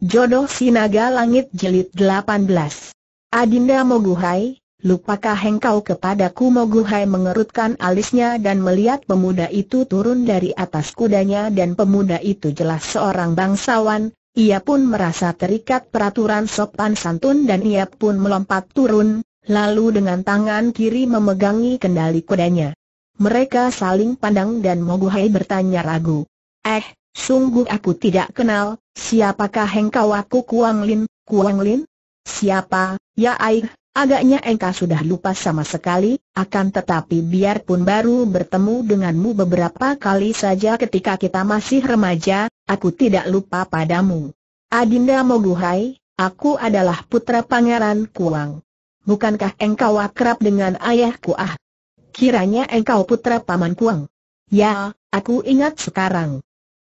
Jodoh Sinaga Langit Jelit 18 Adinda Moguhai, lupakah engkau kepadaku Moguhai mengerutkan alisnya dan melihat pemuda itu turun dari atas kudanya dan pemuda itu jelas seorang bangsawan, ia pun merasa terikat peraturan sopan santun dan ia pun melompat turun, lalu dengan tangan kiri memegangi kendali kudanya. Mereka saling pandang dan Moguhai bertanya ragu. Eh, Sungguh aku tidak kenal, siapakah engkau aku Kuang Lin, Kuang Lin? Siapa, ya air, agaknya engkau sudah lupa sama sekali, akan tetapi biarpun baru bertemu denganmu beberapa kali saja ketika kita masih remaja, aku tidak lupa padamu. Adinda Moguhai, aku adalah putra pangeran Kuang. Bukankah engkau akrab dengan ayahku ah? Kiranya engkau putra paman Kuang. Ya, aku ingat sekarang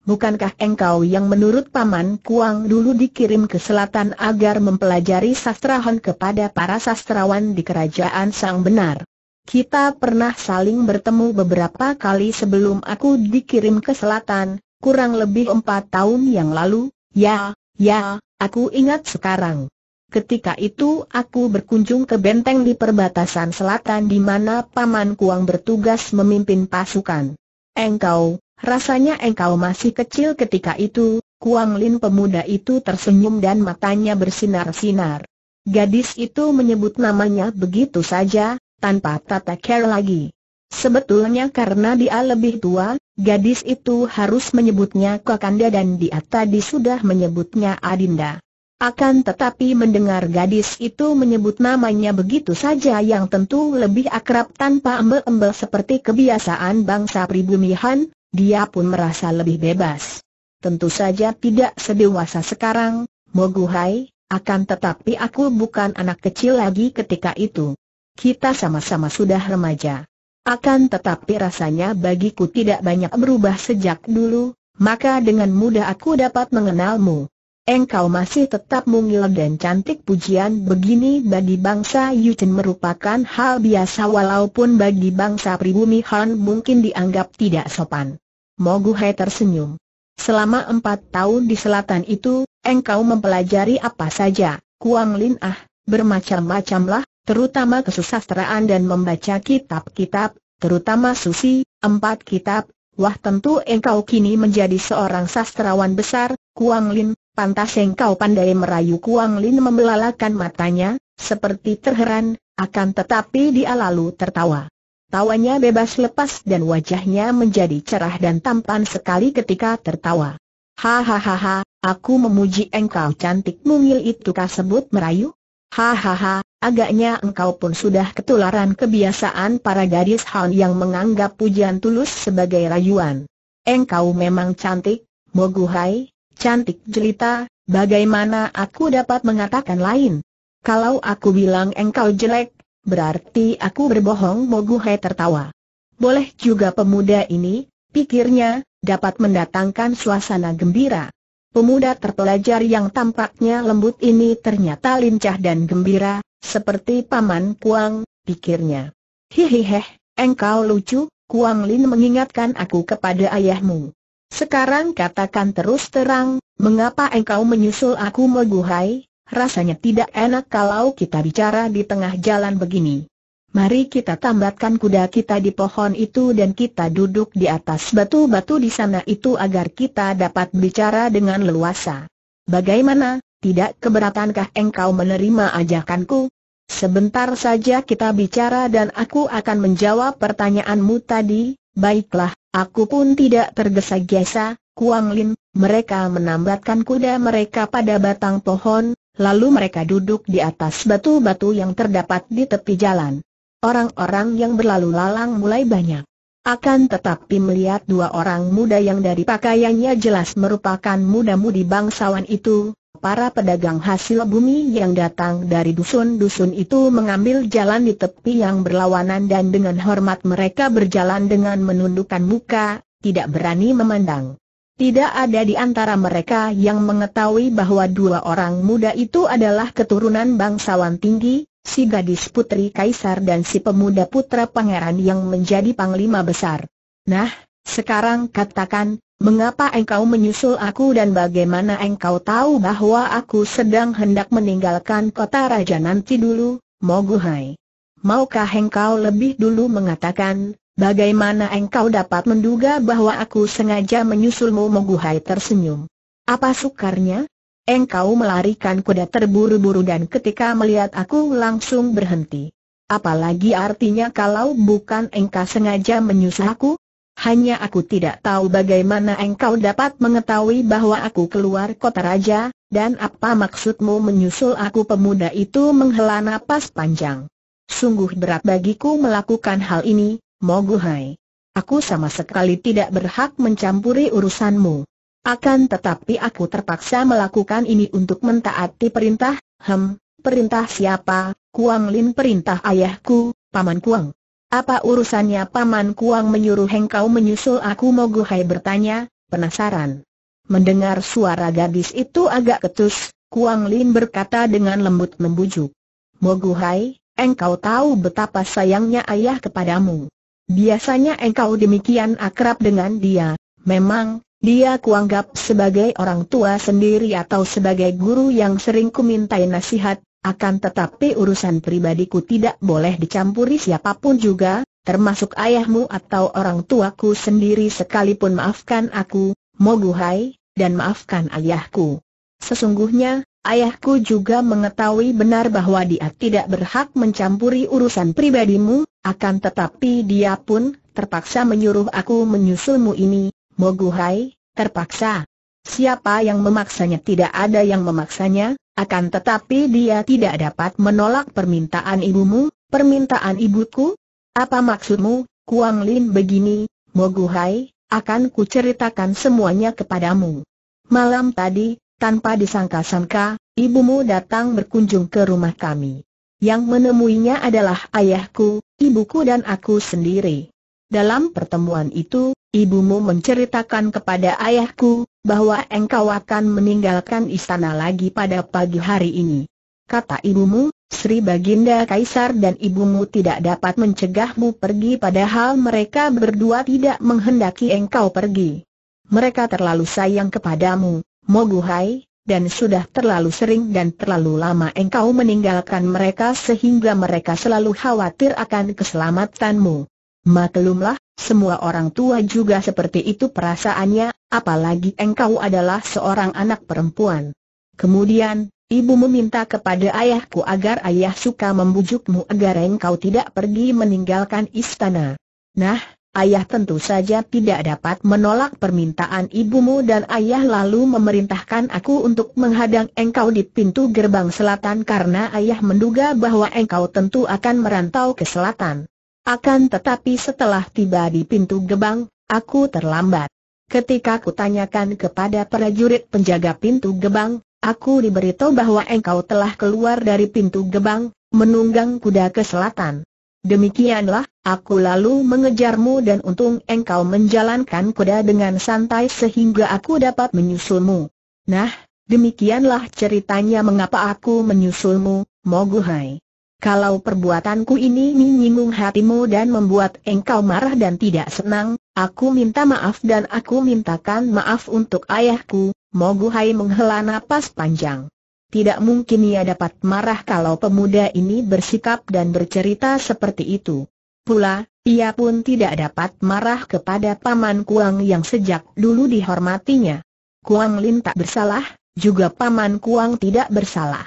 bukankah engkau yang menurut Paman Kuang dulu dikirim ke selatan agar mempelajari sastra Han kepada para sastrawan di kerajaan Sang Benar? Kita pernah saling bertemu beberapa kali sebelum aku dikirim ke selatan, kurang lebih empat tahun yang lalu, ya, ya, aku ingat sekarang. Ketika itu aku berkunjung ke benteng di perbatasan selatan di mana Paman Kuang bertugas memimpin pasukan. Engkau, Rasanya engkau masih kecil ketika itu, Kuang Lin pemuda itu tersenyum dan matanya bersinar-sinar. Gadis itu menyebut namanya begitu saja, tanpa tata care lagi. Sebetulnya karena dia lebih tua, gadis itu harus menyebutnya Kakanda dan dia tadi sudah menyebutnya Adinda. Akan tetapi mendengar gadis itu menyebut namanya begitu saja yang tentu lebih akrab tanpa embel-embel seperti kebiasaan bangsa pribumi Han, dia pun merasa lebih bebas. Tentu saja tidak sedewasa sekarang, Moguhai, akan tetapi aku bukan anak kecil lagi ketika itu. Kita sama-sama sudah remaja. Akan tetapi rasanya bagiku tidak banyak berubah sejak dulu, maka dengan mudah aku dapat mengenalmu. Engkau masih tetap mungil dan cantik pujian begini bagi bangsa Yuchen merupakan hal biasa walaupun bagi bangsa pribumi Han mungkin dianggap tidak sopan. Mogu Hai tersenyum. Selama empat tahun di selatan itu, engkau mempelajari apa saja, Kuang Lin Ah, bermacam-macamlah, terutama kesusasteraan dan membaca kitab-kitab, terutama susi, empat kitab, wah tentu engkau kini menjadi seorang sastrawan besar, Kuang Lin, pantas engkau pandai merayu Kuang Lin membelalakan matanya, seperti terheran, akan tetapi dia lalu tertawa. Tawanya bebas lepas dan wajahnya menjadi cerah dan tampan sekali ketika tertawa. Hahaha, aku memuji engkau cantik mungil itu kah sebut merayu? Hahaha, agaknya engkau pun sudah ketularan kebiasaan para gadis Han yang menganggap pujian tulus sebagai rayuan. Engkau memang cantik, Moguhai, cantik jelita, bagaimana aku dapat mengatakan lain? Kalau aku bilang engkau jelek, Berarti aku berbohong Moguhe tertawa. Boleh juga pemuda ini, pikirnya, dapat mendatangkan suasana gembira. Pemuda terpelajar yang tampaknya lembut ini ternyata lincah dan gembira, seperti Paman Kuang, pikirnya. Hihiheh, engkau lucu, Kuang Lin mengingatkan aku kepada ayahmu. Sekarang katakan terus terang, mengapa engkau menyusul aku Moguhai? Rasanya tidak enak kalau kita bicara di tengah jalan begini. Mari kita tambatkan kuda kita di pohon itu dan kita duduk di atas batu-batu di sana itu agar kita dapat bicara dengan leluasa. Bagaimana, tidak keberatankah engkau menerima ajakanku? Sebentar saja kita bicara dan aku akan menjawab pertanyaanmu tadi, baiklah, aku pun tidak tergesa-gesa, Kuang Lin, mereka menambatkan kuda mereka pada batang pohon, Lalu mereka duduk di atas batu-batu yang terdapat di tepi jalan. Orang-orang yang berlalu lalang mulai banyak. Akan tetapi melihat dua orang muda yang dari pakaiannya jelas merupakan muda-mudi bangsawan itu, para pedagang hasil bumi yang datang dari dusun-dusun itu mengambil jalan di tepi yang berlawanan dan dengan hormat mereka berjalan dengan menundukkan muka, tidak berani memandang. Tidak ada di antara mereka yang mengetahui bahwa dua orang muda itu adalah keturunan bangsawan tinggi, si gadis putri kaisar dan si pemuda putra pangeran yang menjadi panglima besar. Nah, sekarang katakan, mengapa engkau menyusul aku dan bagaimana engkau tahu bahwa aku sedang hendak meninggalkan kota raja nanti dulu, Moguhai? Maukah engkau lebih dulu mengatakan, Bagaimana engkau dapat menduga bahwa aku sengaja menyusulmu Moguhai tersenyum. Apa sukarnya? Engkau melarikan kuda terburu-buru dan ketika melihat aku langsung berhenti. Apalagi artinya kalau bukan engkau sengaja menyusul aku? Hanya aku tidak tahu bagaimana engkau dapat mengetahui bahwa aku keluar kota raja, dan apa maksudmu menyusul aku pemuda itu menghela napas panjang. Sungguh berat bagiku melakukan hal ini, Moguhai. Aku sama sekali tidak berhak mencampuri urusanmu. Akan tetapi aku terpaksa melakukan ini untuk mentaati perintah, hem, perintah siapa, Kuang Lin perintah ayahku, Paman Kuang. Apa urusannya Paman Kuang menyuruh engkau menyusul aku Moguhai bertanya, penasaran. Mendengar suara gadis itu agak ketus, Kuang Lin berkata dengan lembut membujuk. Moguhai, engkau tahu betapa sayangnya ayah kepadamu. Biasanya engkau demikian akrab dengan dia. Memang, dia kuanggap sebagai orang tua sendiri atau sebagai guru yang sering kumintai nasihat, akan tetapi urusan pribadiku tidak boleh dicampuri siapapun juga, termasuk ayahmu atau orang tuaku sendiri sekalipun maafkan aku, Moguhai, dan maafkan ayahku. Sesungguhnya, Ayahku juga mengetahui benar bahwa dia tidak berhak mencampuri urusan pribadimu, akan tetapi dia pun terpaksa menyuruh aku menyusulmu ini, Moguhai, terpaksa. Siapa yang memaksanya tidak ada yang memaksanya, akan tetapi dia tidak dapat menolak permintaan ibumu, permintaan ibuku? Apa maksudmu, Kuang Lin begini, Moguhai, akan kuceritakan semuanya kepadamu. Malam tadi, tanpa disangka-sangka, ibumu datang berkunjung ke rumah kami. Yang menemuinya adalah ayahku, ibuku dan aku sendiri. Dalam pertemuan itu, ibumu menceritakan kepada ayahku, bahwa engkau akan meninggalkan istana lagi pada pagi hari ini. Kata ibumu, Sri Baginda Kaisar dan ibumu tidak dapat mencegahmu pergi padahal mereka berdua tidak menghendaki engkau pergi. Mereka terlalu sayang kepadamu, Moguhai, dan sudah terlalu sering dan terlalu lama engkau meninggalkan mereka sehingga mereka selalu khawatir akan keselamatanmu. Maklumlah, semua orang tua juga seperti itu perasaannya, apalagi engkau adalah seorang anak perempuan. Kemudian, ibu meminta kepada ayahku agar ayah suka membujukmu agar engkau tidak pergi meninggalkan istana. Nah, Ayah tentu saja tidak dapat menolak permintaan ibumu dan ayah lalu memerintahkan aku untuk menghadang engkau di pintu gerbang selatan karena ayah menduga bahwa engkau tentu akan merantau ke selatan. Akan tetapi setelah tiba di pintu gerbang, aku terlambat. Ketika kutanyakan kepada prajurit penjaga pintu gerbang, aku diberitahu bahwa engkau telah keluar dari pintu gerbang, menunggang kuda ke selatan. Demikianlah, aku lalu mengejarmu dan untung engkau menjalankan kuda dengan santai sehingga aku dapat menyusulmu. Nah, demikianlah ceritanya mengapa aku menyusulmu, Moguhai. Kalau perbuatanku ini menyinggung hatimu dan membuat engkau marah dan tidak senang, aku minta maaf dan aku mintakan maaf untuk ayahku, Moguhai menghela napas panjang. Tidak mungkin ia dapat marah kalau pemuda ini bersikap dan bercerita seperti itu. Pula, ia pun tidak dapat marah kepada Paman Kuang yang sejak dulu dihormatinya. Kuang Lin tak bersalah, juga Paman Kuang tidak bersalah.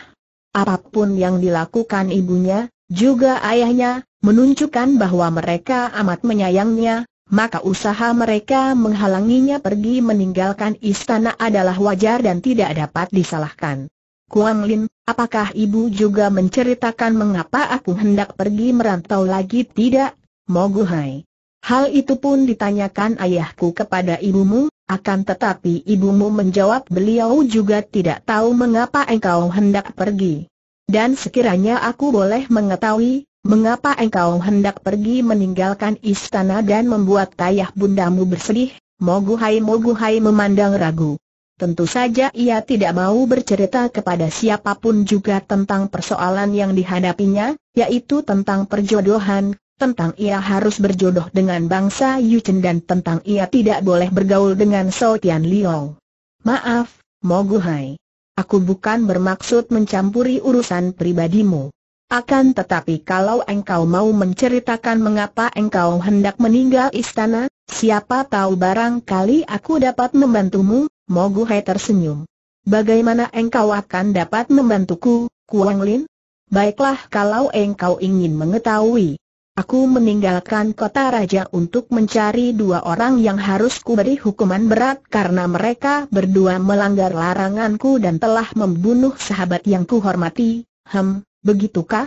Apapun yang dilakukan ibunya, juga ayahnya, menunjukkan bahwa mereka amat menyayangnya, maka usaha mereka menghalanginya pergi meninggalkan istana adalah wajar dan tidak dapat disalahkan. Kuang Lin, apakah ibu juga menceritakan mengapa aku hendak pergi merantau lagi tidak? Moguhai. Hal itu pun ditanyakan ayahku kepada ibumu, akan tetapi ibumu menjawab beliau juga tidak tahu mengapa engkau hendak pergi. Dan sekiranya aku boleh mengetahui, mengapa engkau hendak pergi meninggalkan istana dan membuat ayah bundamu bersedih, Moguhai Moguhai memandang ragu. Tentu saja ia tidak mau bercerita kepada siapapun juga tentang persoalan yang dihadapinya, yaitu tentang perjodohan, tentang ia harus berjodoh dengan bangsa Yuchen dan tentang ia tidak boleh bergaul dengan Sao Tian Liong. Maaf, Moguhai. Aku bukan bermaksud mencampuri urusan pribadimu. Akan tetapi kalau engkau mau menceritakan mengapa engkau hendak meninggal istana, siapa tahu barangkali aku dapat membantumu, Mogu tersenyum. Bagaimana engkau akan dapat membantuku, Kuang Lin? Baiklah kalau engkau ingin mengetahui. Aku meninggalkan kota raja untuk mencari dua orang yang harus kuberi hukuman berat karena mereka berdua melanggar laranganku dan telah membunuh sahabat yang kuhormati. Hem, begitukah?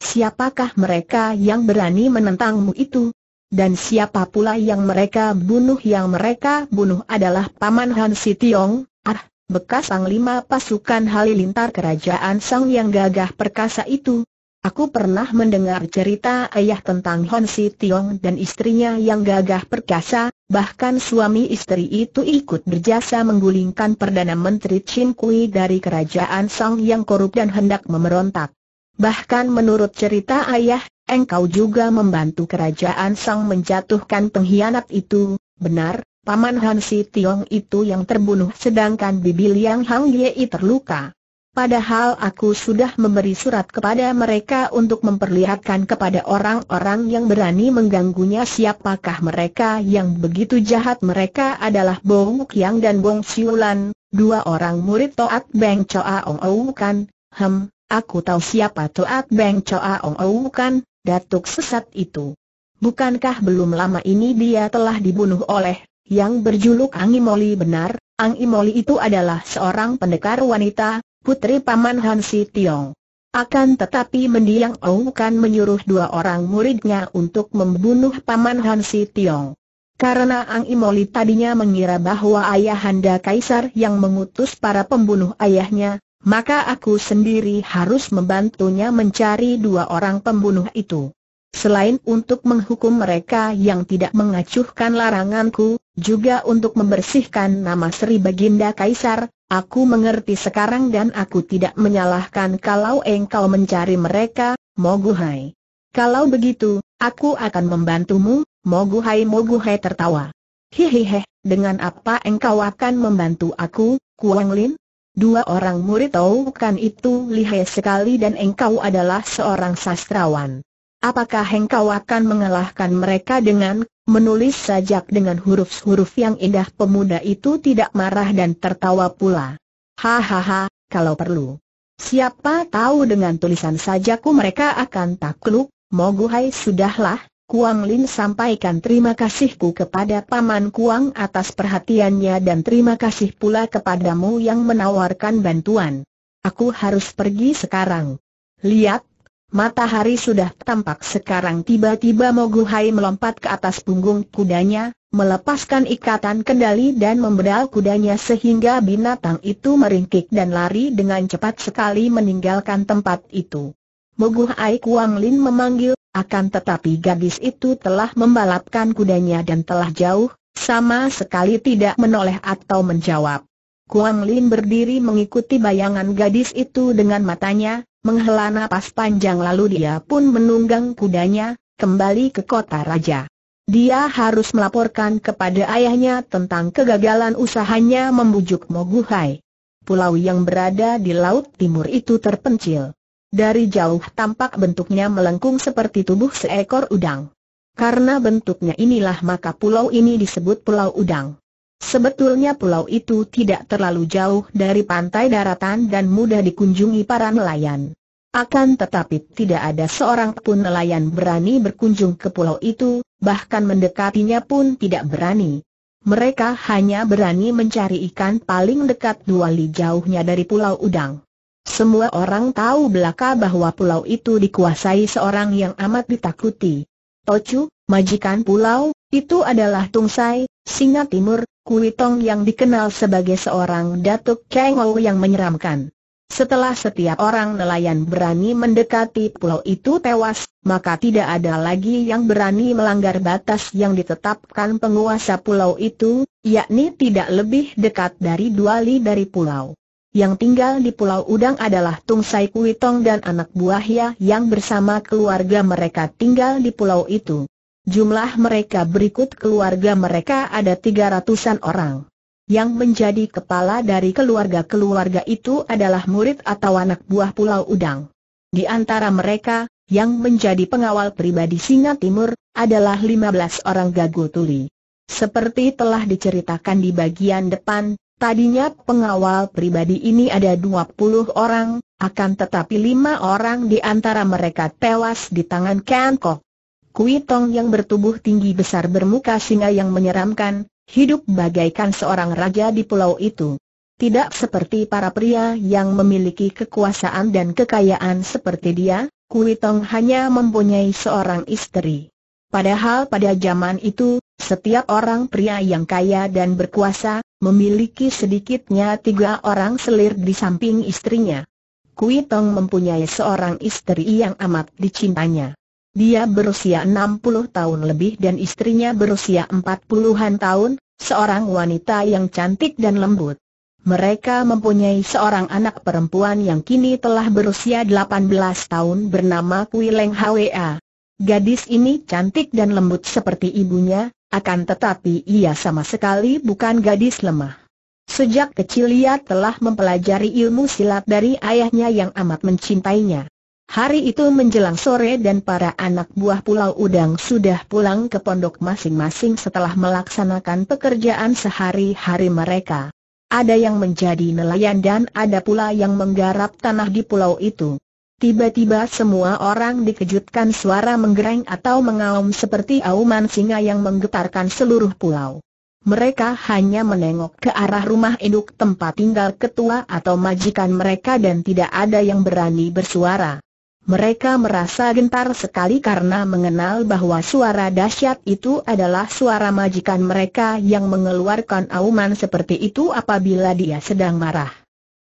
Siapakah mereka yang berani menentangmu itu? Dan siapa pula yang mereka bunuh? Yang mereka bunuh adalah Paman Han Sitiong, ah, bekas panglima pasukan halilintar kerajaan Sang yang gagah perkasa itu. Aku pernah mendengar cerita ayah tentang Han Si Tiong dan istrinya yang gagah perkasa, bahkan suami istri itu ikut berjasa menggulingkan Perdana Menteri Chin Kui dari kerajaan Sang yang korup dan hendak memberontak. Bahkan menurut cerita ayah, engkau juga membantu kerajaan Sang menjatuhkan pengkhianat itu, benar, Paman Han Si Tiong itu yang terbunuh sedangkan Bibi Liang Hang Yei terluka. Padahal aku sudah memberi surat kepada mereka untuk memperlihatkan kepada orang-orang yang berani mengganggunya siapakah mereka yang begitu jahat mereka adalah Bong Kiang dan Bong Siulan, dua orang murid Toat Beng Choa Ong Ou kan, hem, Aku tahu siapa Toat Beng Choa Ong Ou bukan, datuk sesat itu. Bukankah belum lama ini dia telah dibunuh oleh yang berjuluk Ang Imoli benar? Ang Imoli itu adalah seorang pendekar wanita, putri paman Han Tiong. Akan tetapi mendiang Ong Kan menyuruh dua orang muridnya untuk membunuh Paman Han Tiong. Karena Ang Imoli tadinya mengira bahwa ayah ayahanda Kaisar yang mengutus para pembunuh ayahnya, maka aku sendiri harus membantunya mencari dua orang pembunuh itu. Selain untuk menghukum mereka yang tidak mengacuhkan laranganku, juga untuk membersihkan nama Sri Baginda Kaisar, aku mengerti sekarang dan aku tidak menyalahkan kalau engkau mencari mereka, Moguhai. Kalau begitu, aku akan membantumu, Moguhai Moguhai tertawa. Hihihi, dengan apa engkau akan membantu aku, Kuang Lin? Dua orang murid tahu kan itu lihai sekali dan engkau adalah seorang sastrawan. Apakah engkau akan mengalahkan mereka dengan menulis sajak dengan huruf-huruf yang indah pemuda itu tidak marah dan tertawa pula. Hahaha, kalau perlu. Siapa tahu dengan tulisan sajaku mereka akan takluk, Moguhai sudahlah, Kuang Lin sampaikan terima kasihku kepada Paman Kuang atas perhatiannya dan terima kasih pula kepadamu yang menawarkan bantuan. Aku harus pergi sekarang. Lihat, matahari sudah tampak sekarang tiba-tiba Hai melompat ke atas punggung kudanya, melepaskan ikatan kendali dan membedal kudanya sehingga binatang itu meringkik dan lari dengan cepat sekali meninggalkan tempat itu. Mogu Hai Kuang Lin memanggil akan tetapi gadis itu telah membalapkan kudanya dan telah jauh, sama sekali tidak menoleh atau menjawab. Kuang Lin berdiri mengikuti bayangan gadis itu dengan matanya, menghela napas panjang lalu dia pun menunggang kudanya, kembali ke kota raja. Dia harus melaporkan kepada ayahnya tentang kegagalan usahanya membujuk Moguhai. Pulau yang berada di Laut Timur itu terpencil. Dari jauh tampak bentuknya melengkung seperti tubuh seekor udang. Karena bentuknya inilah maka pulau ini disebut Pulau Udang. Sebetulnya pulau itu tidak terlalu jauh dari pantai daratan dan mudah dikunjungi para nelayan. Akan tetapi tidak ada seorang pun nelayan berani berkunjung ke pulau itu, bahkan mendekatinya pun tidak berani. Mereka hanya berani mencari ikan paling dekat dua li jauhnya dari pulau Udang. Semua orang tahu belaka bahwa pulau itu dikuasai seorang yang amat ditakuti. Ocu, majikan pulau, itu adalah Tungsai, singa timur, Kuitong yang dikenal sebagai seorang datuk Kengou yang menyeramkan. Setelah setiap orang nelayan berani mendekati pulau itu tewas, maka tidak ada lagi yang berani melanggar batas yang ditetapkan penguasa pulau itu, yakni tidak lebih dekat dari dua li dari pulau. Yang tinggal di Pulau Udang adalah Tung Sai Kui Tong dan anak buahnya yang bersama keluarga mereka tinggal di pulau itu. Jumlah mereka berikut keluarga mereka ada tiga ratusan orang. Yang menjadi kepala dari keluarga-keluarga itu adalah murid atau anak buah Pulau Udang. Di antara mereka, yang menjadi pengawal pribadi Singa Timur, adalah 15 orang gagu tuli. Seperti telah diceritakan di bagian depan, Tadinya pengawal pribadi ini ada 20 orang, akan tetapi lima orang di antara mereka tewas di tangan Ken Kok. Kui Tong yang bertubuh tinggi besar bermuka singa yang menyeramkan, hidup bagaikan seorang raja di pulau itu. Tidak seperti para pria yang memiliki kekuasaan dan kekayaan seperti dia, Kui Tong hanya mempunyai seorang istri. Padahal pada zaman itu, setiap orang pria yang kaya dan berkuasa, memiliki sedikitnya tiga orang selir di samping istrinya. Kui Tong mempunyai seorang istri yang amat dicintanya. Dia berusia 60 tahun lebih dan istrinya berusia 40-an tahun, seorang wanita yang cantik dan lembut. Mereka mempunyai seorang anak perempuan yang kini telah berusia 18 tahun bernama Kui Leng Hwa. Gadis ini cantik dan lembut seperti ibunya, akan tetapi ia sama sekali bukan gadis lemah. Sejak kecil ia telah mempelajari ilmu silat dari ayahnya yang amat mencintainya. Hari itu menjelang sore dan para anak buah Pulau Udang sudah pulang ke pondok masing-masing setelah melaksanakan pekerjaan sehari-hari mereka. Ada yang menjadi nelayan dan ada pula yang menggarap tanah di pulau itu. Tiba-tiba semua orang dikejutkan suara menggereng atau mengaum seperti auman singa yang menggetarkan seluruh pulau. Mereka hanya menengok ke arah rumah induk tempat tinggal ketua atau majikan mereka dan tidak ada yang berani bersuara. Mereka merasa gentar sekali karena mengenal bahwa suara dahsyat itu adalah suara majikan mereka yang mengeluarkan auman seperti itu apabila dia sedang marah.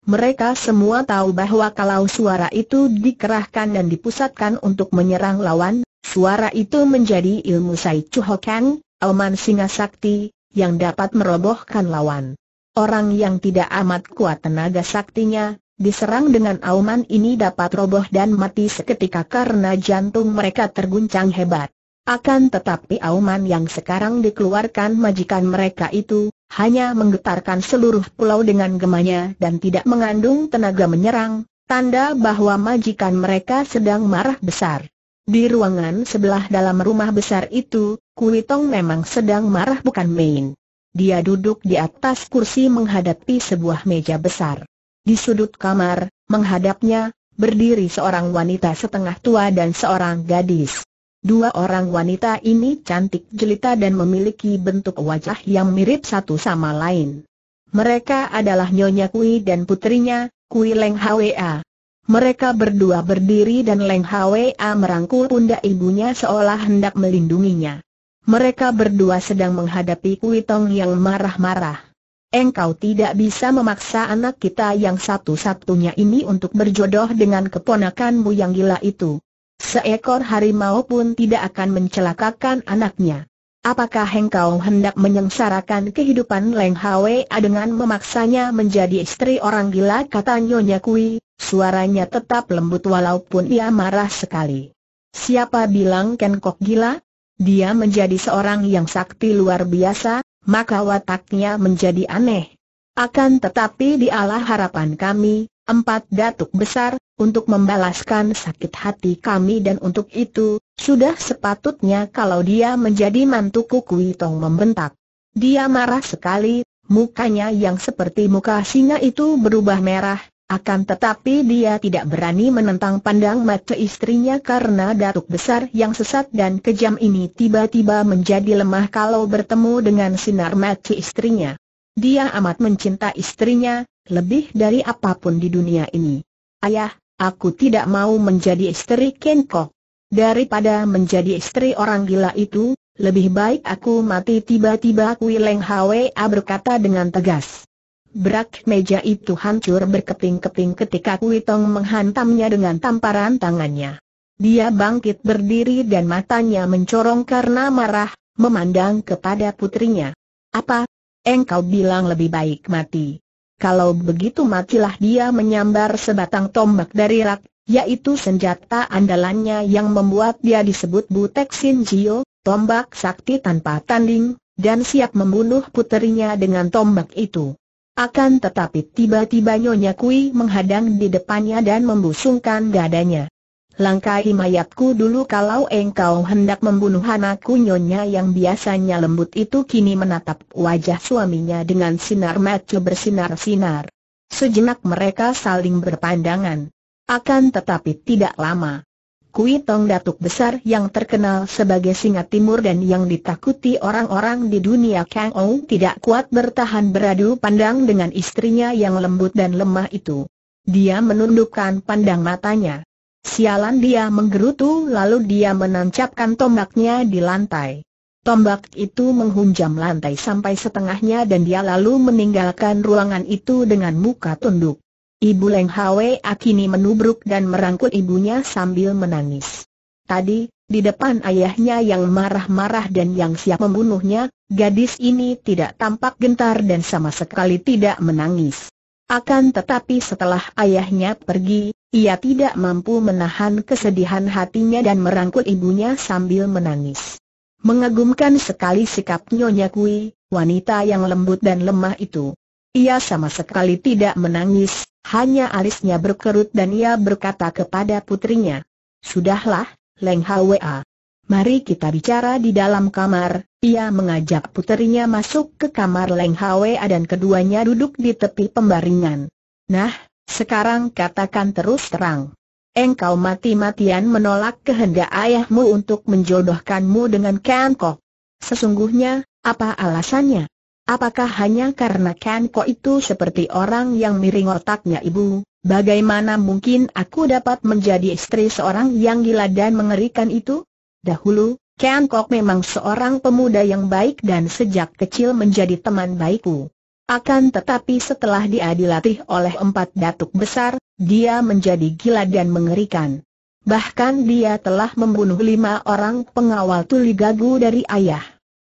Mereka semua tahu bahwa kalau suara itu dikerahkan dan dipusatkan untuk menyerang lawan, suara itu menjadi ilmu Sai Chu Oman Singa Sakti, yang dapat merobohkan lawan. Orang yang tidak amat kuat tenaga saktinya, diserang dengan auman ini dapat roboh dan mati seketika karena jantung mereka terguncang hebat. Akan tetapi auman yang sekarang dikeluarkan majikan mereka itu, hanya menggetarkan seluruh pulau dengan gemanya dan tidak mengandung tenaga menyerang, tanda bahwa majikan mereka sedang marah besar. Di ruangan sebelah dalam rumah besar itu, Kui Tong memang sedang marah bukan main. Dia duduk di atas kursi menghadapi sebuah meja besar. Di sudut kamar, menghadapnya, berdiri seorang wanita setengah tua dan seorang gadis. Dua orang wanita ini cantik jelita dan memiliki bentuk wajah yang mirip satu sama lain. Mereka adalah Nyonya Kui dan putrinya, Kui Leng Hwa. Mereka berdua berdiri dan Leng Hwa merangkul pundak ibunya seolah hendak melindunginya. Mereka berdua sedang menghadapi Kui Tong yang marah-marah. Engkau tidak bisa memaksa anak kita yang satu-satunya ini untuk berjodoh dengan keponakanmu yang gila itu. Seekor harimau pun tidak akan mencelakakan anaknya. Apakah engkau hendak menyengsarakan kehidupan Leng Hwa dengan memaksanya menjadi istri orang gila kata Nyonya Kui, suaranya tetap lembut walaupun ia marah sekali. Siapa bilang Ken Kok gila? Dia menjadi seorang yang sakti luar biasa, maka wataknya menjadi aneh. Akan tetapi dialah harapan kami, empat datuk besar, untuk membalaskan sakit hati kami dan untuk itu, sudah sepatutnya kalau dia menjadi mantuku Kui Tong membentak. Dia marah sekali, mukanya yang seperti muka singa itu berubah merah, akan tetapi dia tidak berani menentang pandang mata istrinya karena datuk besar yang sesat dan kejam ini tiba-tiba menjadi lemah kalau bertemu dengan sinar mata istrinya. Dia amat mencinta istrinya, lebih dari apapun di dunia ini. Ayah, aku tidak mau menjadi istri Kenko. Daripada menjadi istri orang gila itu, lebih baik aku mati tiba-tiba Kui Leng Hwa berkata dengan tegas. Berak meja itu hancur berkeping-keping ketika Kui Tong menghantamnya dengan tamparan tangannya. Dia bangkit berdiri dan matanya mencorong karena marah, memandang kepada putrinya. Apa? Engkau bilang lebih baik mati. Kalau begitu matilah dia menyambar sebatang tombak dari rak, yaitu senjata andalannya yang membuat dia disebut Butek Sinjio, tombak sakti tanpa tanding, dan siap membunuh puterinya dengan tombak itu. Akan tetapi tiba-tiba Nyonya Kui menghadang di depannya dan membusungkan dadanya langkai mayatku dulu kalau engkau hendak membunuh anakku nyonya yang biasanya lembut itu kini menatap wajah suaminya dengan sinar mata bersinar-sinar. Sejenak mereka saling berpandangan. Akan tetapi tidak lama. Kui Tong Datuk Besar yang terkenal sebagai singa timur dan yang ditakuti orang-orang di dunia Kang Ou tidak kuat bertahan beradu pandang dengan istrinya yang lembut dan lemah itu. Dia menundukkan pandang matanya. Sialan dia menggerutu lalu dia menancapkan tombaknya di lantai. Tombak itu menghunjam lantai sampai setengahnya dan dia lalu meninggalkan ruangan itu dengan muka tunduk. Ibu Leng Hwe Akini menubruk dan merangkul ibunya sambil menangis. Tadi, di depan ayahnya yang marah-marah dan yang siap membunuhnya, gadis ini tidak tampak gentar dan sama sekali tidak menangis. Akan tetapi setelah ayahnya pergi, ia tidak mampu menahan kesedihan hatinya dan merangkul ibunya sambil menangis. Mengagumkan sekali sikap Nyonya Kui, wanita yang lembut dan lemah itu. Ia sama sekali tidak menangis, hanya alisnya berkerut dan ia berkata kepada putrinya, Sudahlah, Leng Hwa. Mari kita bicara di dalam kamar, ia mengajak putrinya masuk ke kamar Leng Hwa dan keduanya duduk di tepi pembaringan. Nah, sekarang katakan terus terang. Engkau mati-matian menolak kehendak ayahmu untuk menjodohkanmu dengan Ken Kok. Sesungguhnya, apa alasannya? Apakah hanya karena Ken Kok itu seperti orang yang miring otaknya ibu? Bagaimana mungkin aku dapat menjadi istri seorang yang gila dan mengerikan itu? Dahulu, Ken Kok memang seorang pemuda yang baik dan sejak kecil menjadi teman baikku. Akan tetapi setelah dia dilatih oleh empat datuk besar, dia menjadi gila dan mengerikan. Bahkan dia telah membunuh lima orang pengawal tuli gagu dari ayah.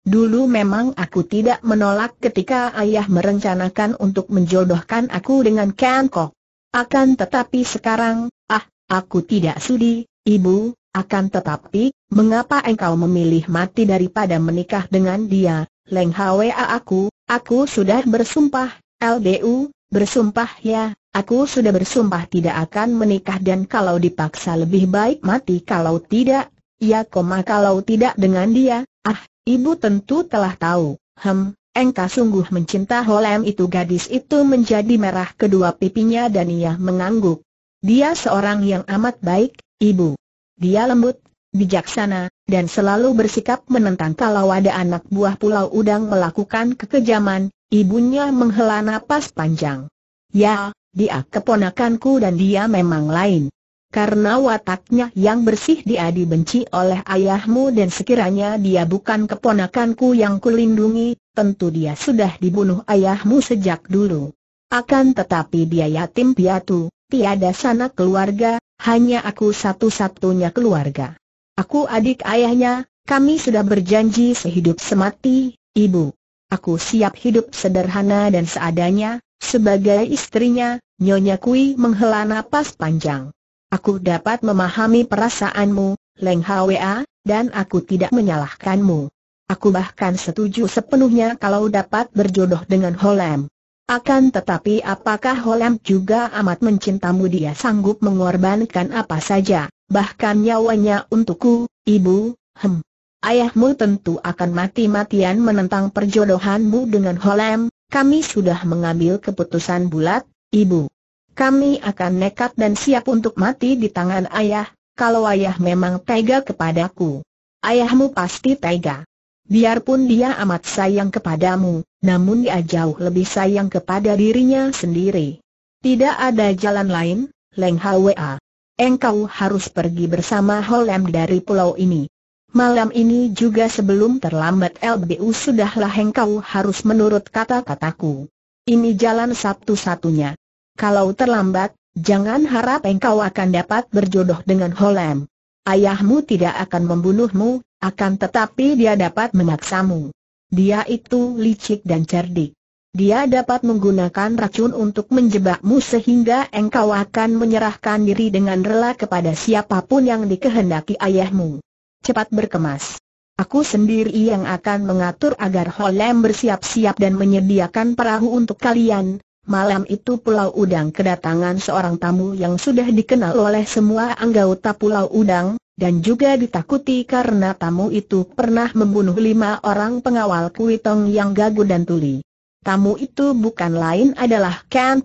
Dulu memang aku tidak menolak ketika ayah merencanakan untuk menjodohkan aku dengan Kanko. Akan tetapi sekarang, ah, aku tidak sudi, ibu, akan tetapi, mengapa engkau memilih mati daripada menikah dengan dia, Leng Hwa aku, Aku sudah bersumpah, LBU, bersumpah ya, aku sudah bersumpah tidak akan menikah dan kalau dipaksa lebih baik mati kalau tidak, ya koma kalau tidak dengan dia, ah, ibu tentu telah tahu, hem, engkau sungguh mencinta Holem itu gadis itu menjadi merah kedua pipinya dan ia mengangguk. Dia seorang yang amat baik, ibu. Dia lembut, bijaksana, dan selalu bersikap menentang kalau ada anak buah Pulau Udang melakukan kekejaman, ibunya menghela napas panjang. Ya, dia keponakanku dan dia memang lain. Karena wataknya yang bersih dia dibenci oleh ayahmu dan sekiranya dia bukan keponakanku yang kulindungi, tentu dia sudah dibunuh ayahmu sejak dulu. Akan tetapi dia yatim piatu, tiada sanak keluarga, hanya aku satu-satunya keluarga. Aku adik ayahnya, kami sudah berjanji sehidup semati, ibu. Aku siap hidup sederhana dan seadanya, sebagai istrinya, Nyonya Kui menghela napas panjang. Aku dapat memahami perasaanmu, Leng Hwa, dan aku tidak menyalahkanmu. Aku bahkan setuju sepenuhnya kalau dapat berjodoh dengan Holem. Akan tetapi apakah Holem juga amat mencintamu dia sanggup mengorbankan apa saja? bahkan nyawanya untukku, ibu, hem. Ayahmu tentu akan mati-matian menentang perjodohanmu dengan Holem, kami sudah mengambil keputusan bulat, ibu. Kami akan nekat dan siap untuk mati di tangan ayah, kalau ayah memang tega kepadaku. Ayahmu pasti tega. Biarpun dia amat sayang kepadamu, namun dia jauh lebih sayang kepada dirinya sendiri. Tidak ada jalan lain, Leng Hwa engkau harus pergi bersama Holem dari pulau ini. Malam ini juga sebelum terlambat LBU sudahlah engkau harus menurut kata-kataku. Ini jalan satu-satunya. Kalau terlambat, jangan harap engkau akan dapat berjodoh dengan Holem. Ayahmu tidak akan membunuhmu, akan tetapi dia dapat memaksamu. Dia itu licik dan cerdik. Dia dapat menggunakan racun untuk menjebakmu sehingga engkau akan menyerahkan diri dengan rela kepada siapapun yang dikehendaki ayahmu. Cepat berkemas. Aku sendiri yang akan mengatur agar Holem bersiap-siap dan menyediakan perahu untuk kalian. Malam itu Pulau Udang kedatangan seorang tamu yang sudah dikenal oleh semua anggota Pulau Udang, dan juga ditakuti karena tamu itu pernah membunuh lima orang pengawal Kuitong yang gagu dan tuli tamu itu bukan lain adalah Ken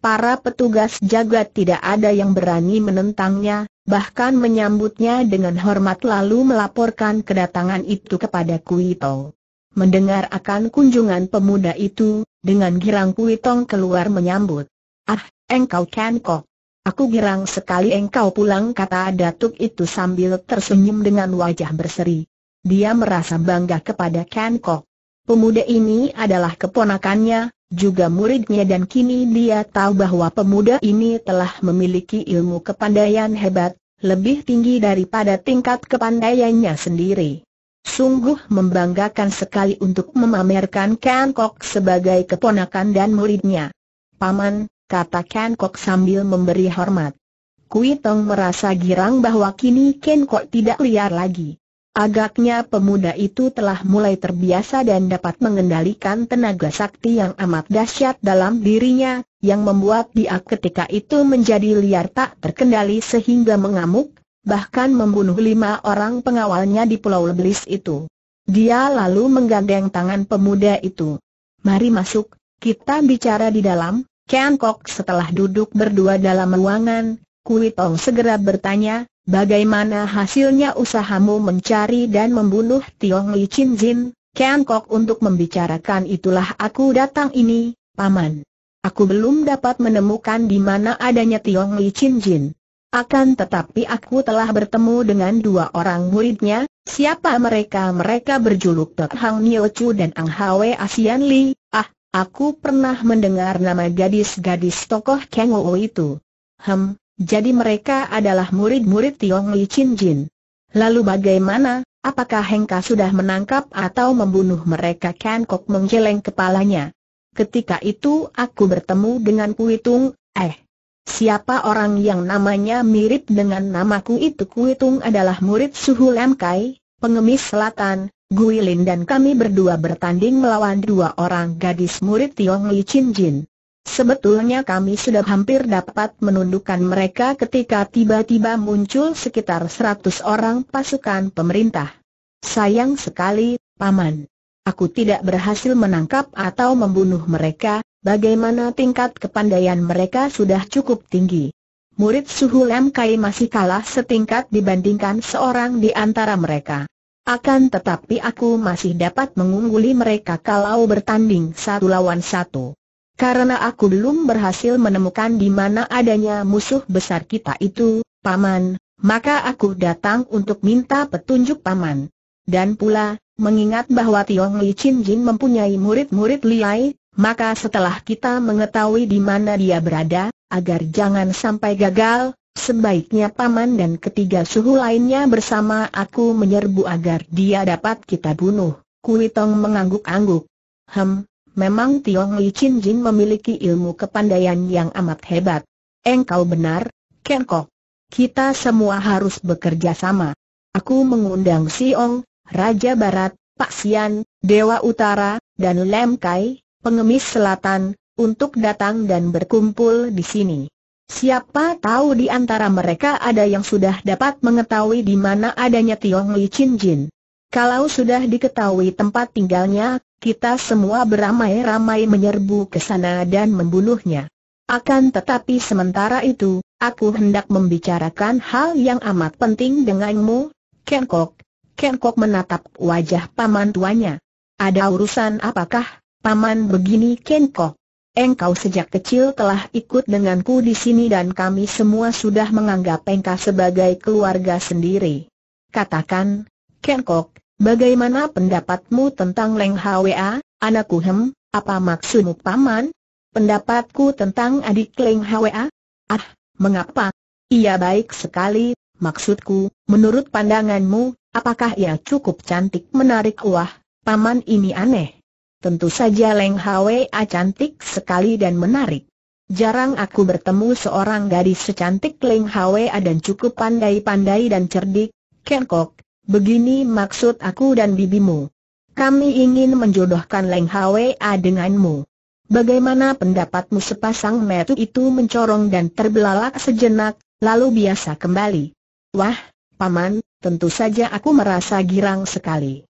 Para petugas jaga tidak ada yang berani menentangnya, bahkan menyambutnya dengan hormat lalu melaporkan kedatangan itu kepada Kui Mendengar akan kunjungan pemuda itu, dengan girang Kuitong keluar menyambut. Ah, engkau Ken Aku girang sekali engkau pulang kata datuk itu sambil tersenyum dengan wajah berseri. Dia merasa bangga kepada Ken Pemuda ini adalah keponakannya, juga muridnya dan kini dia tahu bahwa pemuda ini telah memiliki ilmu kepandaian hebat, lebih tinggi daripada tingkat kepandaiannya sendiri. Sungguh membanggakan sekali untuk memamerkan Ken Kok sebagai keponakan dan muridnya. Paman, kata Ken Kok sambil memberi hormat. Kui Tong merasa girang bahwa kini Ken Kok tidak liar lagi. Agaknya pemuda itu telah mulai terbiasa dan dapat mengendalikan tenaga sakti yang amat dahsyat dalam dirinya, yang membuat dia ketika itu menjadi liar tak terkendali sehingga mengamuk, bahkan membunuh lima orang pengawalnya di Pulau Leblis itu. Dia lalu menggandeng tangan pemuda itu. Mari masuk, kita bicara di dalam, Ken Kok setelah duduk berdua dalam ruangan, Kui Tong segera bertanya, Bagaimana hasilnya usahamu mencari dan membunuh Tiong Li Chin Jin? Ken Kok untuk membicarakan itulah aku datang ini, Paman. Aku belum dapat menemukan di mana adanya Tiong Li Chin Jin. Akan tetapi aku telah bertemu dengan dua orang muridnya, siapa mereka? Mereka berjuluk Tek Hang Nio Chu dan Ang Hwe Asian Li. Ah, aku pernah mendengar nama gadis-gadis tokoh Ken Wo itu. Hem, jadi mereka adalah murid-murid Tiong Li Chin Jin. Lalu bagaimana, apakah Hengka sudah menangkap atau membunuh mereka Kan Kok menggeleng kepalanya. Ketika itu aku bertemu dengan Kuitung, eh. Siapa orang yang namanya mirip dengan namaku itu Kuitung adalah murid Suhu Lam Kai, pengemis selatan, Lin dan kami berdua bertanding melawan dua orang gadis murid Tiong Li Chin Jin. Sebetulnya kami sudah hampir dapat menundukkan mereka ketika tiba-tiba muncul sekitar seratus orang pasukan pemerintah. Sayang sekali, Paman. Aku tidak berhasil menangkap atau membunuh mereka, bagaimana tingkat kepandaian mereka sudah cukup tinggi. Murid Suhu Lem Kai masih kalah setingkat dibandingkan seorang di antara mereka. Akan tetapi aku masih dapat mengungguli mereka kalau bertanding satu lawan satu. Karena aku belum berhasil menemukan di mana adanya musuh besar kita itu, Paman, maka aku datang untuk minta petunjuk Paman. Dan pula, mengingat bahwa Tiong Li Chin Jin mempunyai murid-murid Liai, maka setelah kita mengetahui di mana dia berada, agar jangan sampai gagal, sebaiknya Paman dan ketiga suhu lainnya bersama aku menyerbu agar dia dapat kita bunuh. Kui Tong mengangguk-angguk. Hem, memang Tiong Li Chin Jin memiliki ilmu kepandaian yang amat hebat. Engkau benar, Ken Kok. Kita semua harus bekerja sama. Aku mengundang Siong, Raja Barat, Pak Sian, Dewa Utara, dan Lem Kai, pengemis selatan, untuk datang dan berkumpul di sini. Siapa tahu di antara mereka ada yang sudah dapat mengetahui di mana adanya Tiong Li Chin Jin. Kalau sudah diketahui tempat tinggalnya, kita semua beramai-ramai menyerbu ke sana dan membunuhnya. Akan tetapi sementara itu, aku hendak membicarakan hal yang amat penting denganmu, Kenkok. Kenkok menatap wajah paman tuanya. Ada urusan apakah, paman begini Kenkok? Engkau sejak kecil telah ikut denganku di sini dan kami semua sudah menganggap engkau sebagai keluarga sendiri. Katakan, Kenkok, Bagaimana pendapatmu tentang Leng Hwa, anakku hem, apa maksudmu paman? Pendapatku tentang adik Leng Hwa? Ah, mengapa? Ia baik sekali, maksudku, menurut pandanganmu, apakah ia cukup cantik menarik wah, paman ini aneh. Tentu saja Leng Hwa cantik sekali dan menarik. Jarang aku bertemu seorang gadis secantik Leng Hwa dan cukup pandai-pandai dan cerdik, Ken Kok, Begini maksud aku dan bibimu. Kami ingin menjodohkan Leng Hwa denganmu. Bagaimana pendapatmu sepasang metu itu mencorong dan terbelalak sejenak, lalu biasa kembali. Wah, Paman, tentu saja aku merasa girang sekali.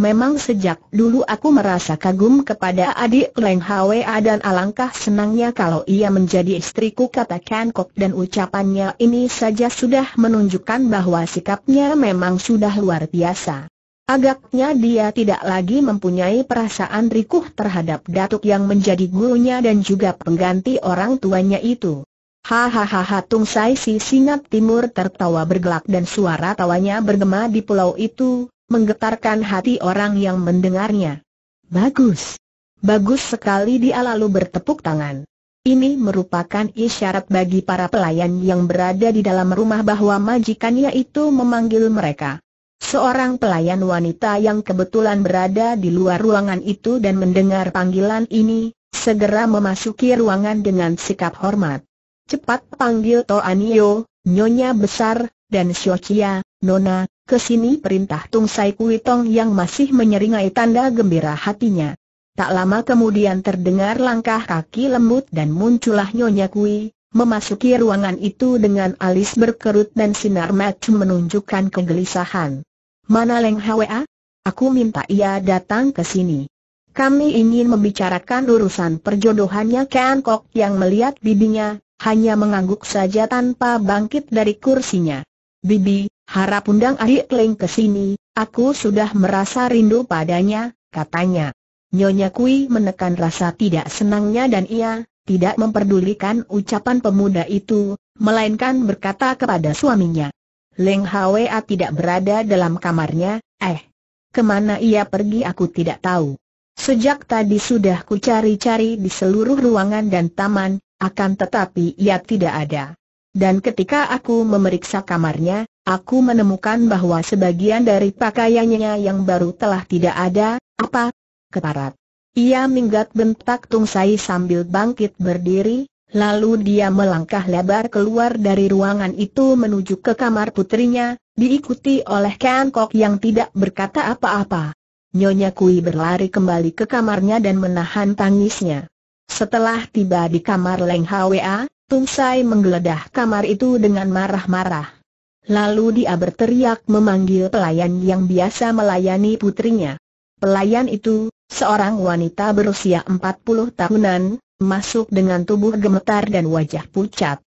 Memang sejak dulu aku merasa kagum kepada adik Leng Hwa dan alangkah senangnya kalau ia menjadi istriku katakan Kok dan ucapannya ini saja sudah menunjukkan bahwa sikapnya memang sudah luar biasa. Agaknya dia tidak lagi mempunyai perasaan rikuh terhadap datuk yang menjadi gurunya dan juga pengganti orang tuanya itu. Hahaha Tung Sai si Singat Timur tertawa bergelak dan suara tawanya bergema di pulau itu, menggetarkan hati orang yang mendengarnya. Bagus. Bagus sekali dia lalu bertepuk tangan. Ini merupakan isyarat bagi para pelayan yang berada di dalam rumah bahwa majikannya itu memanggil mereka. Seorang pelayan wanita yang kebetulan berada di luar ruangan itu dan mendengar panggilan ini, segera memasuki ruangan dengan sikap hormat. Cepat panggil Anio, Nyonya Besar, dan Xiochia, Nona, kesini perintah Tung Sai Kui Tong yang masih menyeringai tanda gembira hatinya. Tak lama kemudian terdengar langkah kaki lembut dan muncullah Nyonya Kui, memasuki ruangan itu dengan alis berkerut dan sinar mata menunjukkan kegelisahan. Mana Leng Hwa? Aku minta ia datang ke sini. Kami ingin membicarakan urusan perjodohannya Kan Kok yang melihat bibinya, hanya mengangguk saja tanpa bangkit dari kursinya. Bibi, harap undang adik Leng ke sini, aku sudah merasa rindu padanya, katanya. Nyonya Kui menekan rasa tidak senangnya dan ia, tidak memperdulikan ucapan pemuda itu, melainkan berkata kepada suaminya. Leng Hwa tidak berada dalam kamarnya, eh. Kemana ia pergi aku tidak tahu. Sejak tadi sudah ku cari-cari di seluruh ruangan dan taman, akan tetapi ia tidak ada. Dan ketika aku memeriksa kamarnya, Aku menemukan bahwa sebagian dari pakaiannya yang baru telah tidak ada, apa? Keparat. Ia minggat bentak Tung Sai sambil bangkit berdiri, lalu dia melangkah lebar keluar dari ruangan itu menuju ke kamar putrinya, diikuti oleh Ken Kok yang tidak berkata apa-apa. Nyonya Kui berlari kembali ke kamarnya dan menahan tangisnya. Setelah tiba di kamar Leng Hwa, Tung Sai menggeledah kamar itu dengan marah-marah. Lalu dia berteriak memanggil pelayan yang biasa melayani putrinya. Pelayan itu, seorang wanita berusia 40 tahunan, masuk dengan tubuh gemetar dan wajah pucat.